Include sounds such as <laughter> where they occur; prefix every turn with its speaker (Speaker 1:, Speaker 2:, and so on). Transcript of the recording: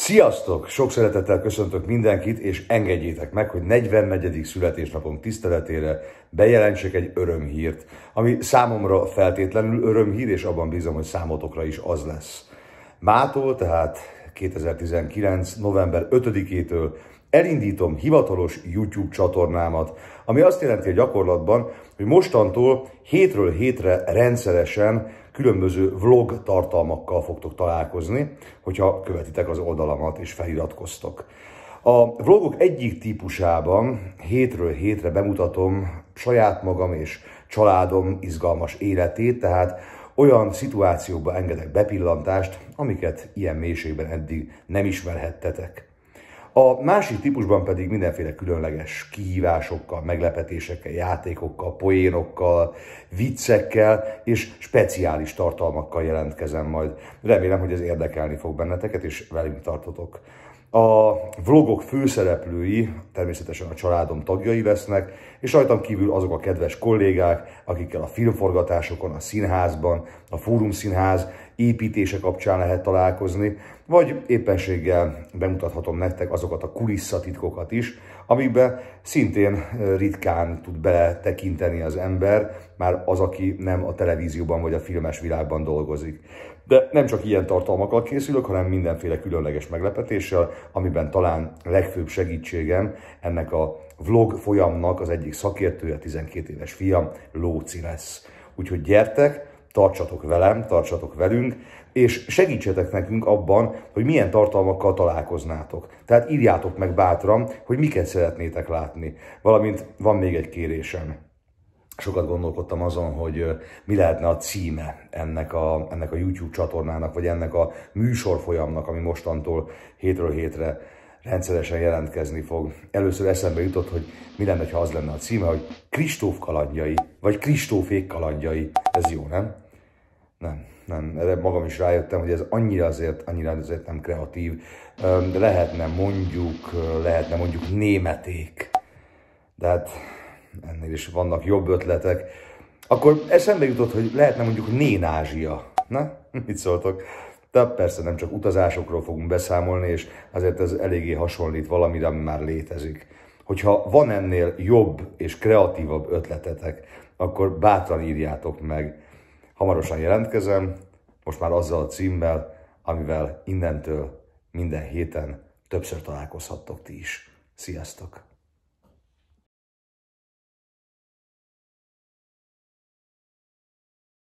Speaker 1: Sziasztok! Sok szeretettel köszöntök mindenkit, és engedjétek meg, hogy 44. születésnapom tiszteletére bejelentsek egy örömhírt, ami számomra feltétlenül örömhír, és abban bízom, hogy számotokra is az lesz. Mától, tehát 2019. november 5-től elindítom hivatalos YouTube csatornámat, ami azt jelenti a gyakorlatban, hogy mostantól hétről hétre rendszeresen különböző vlog tartalmakkal fogtok találkozni, hogyha követitek az oldalamat és feliratkoztok. A vlogok egyik típusában hétről hétre bemutatom saját magam és családom izgalmas életét, tehát olyan szituációkba engedek bepillantást, amiket ilyen mélységben eddig nem ismerhettetek. A másik típusban pedig mindenféle különleges kihívásokkal, meglepetésekkel, játékokkal, poénokkal, viccekkel és speciális tartalmakkal jelentkezem majd. Remélem, hogy ez érdekelni fog benneteket, és velünk tartotok. A vlogok főszereplői természetesen a családom tagjai lesznek, és rajtam kívül azok a kedves kollégák, akikkel a filmforgatásokon, a színházban, a Fórum Színház építése kapcsán lehet találkozni, vagy éppenséggel bemutathatom nektek azokat a kulisszatitkokat is, amikbe szintén ritkán tud beletekinteni az ember, már az, aki nem a televízióban vagy a filmes világban dolgozik. De nem csak ilyen tartalmakkal készülök, hanem mindenféle különleges meglepetéssel, amiben talán legfőbb segítségem ennek a vlog folyamnak az egyik szakértője, 12 éves fiam, Lóci lesz. Úgyhogy gyertek, tartsatok velem, tartsatok velünk, és segítsetek nekünk abban, hogy milyen tartalmakkal találkoznátok. Tehát írjátok meg bátran, hogy miket szeretnétek látni. Valamint van még egy kérésem sokat gondolkodtam azon, hogy mi lehetne a címe ennek a, ennek a YouTube csatornának, vagy ennek a műsorfolyamnak, ami mostantól hétről hétre rendszeresen jelentkezni fog. Először eszembe jutott, hogy mi lenne, ha az lenne a címe, hogy Kristóf kalandjai, vagy Kristófék kalandjai. Ez jó, nem? Nem, nem. Erre magam is rájöttem, hogy ez annyira azért, annyira azért nem kreatív. De lehetne mondjuk, lehetne mondjuk németék. De hát ennél is vannak jobb ötletek, akkor eszembe jutott, hogy lehetne mondjuk Nén-Ázsia. Na, <laughs> mit szóltok? De persze nem csak utazásokról fogunk beszámolni, és azért ez eléggé hasonlít valamire, ami már létezik. Hogyha van ennél jobb és kreatívabb ötletetek, akkor bátran írjátok meg. Hamarosan jelentkezem, most már azzal a címmel, amivel innentől minden héten többször találkozhattok ti is. Sziasztok!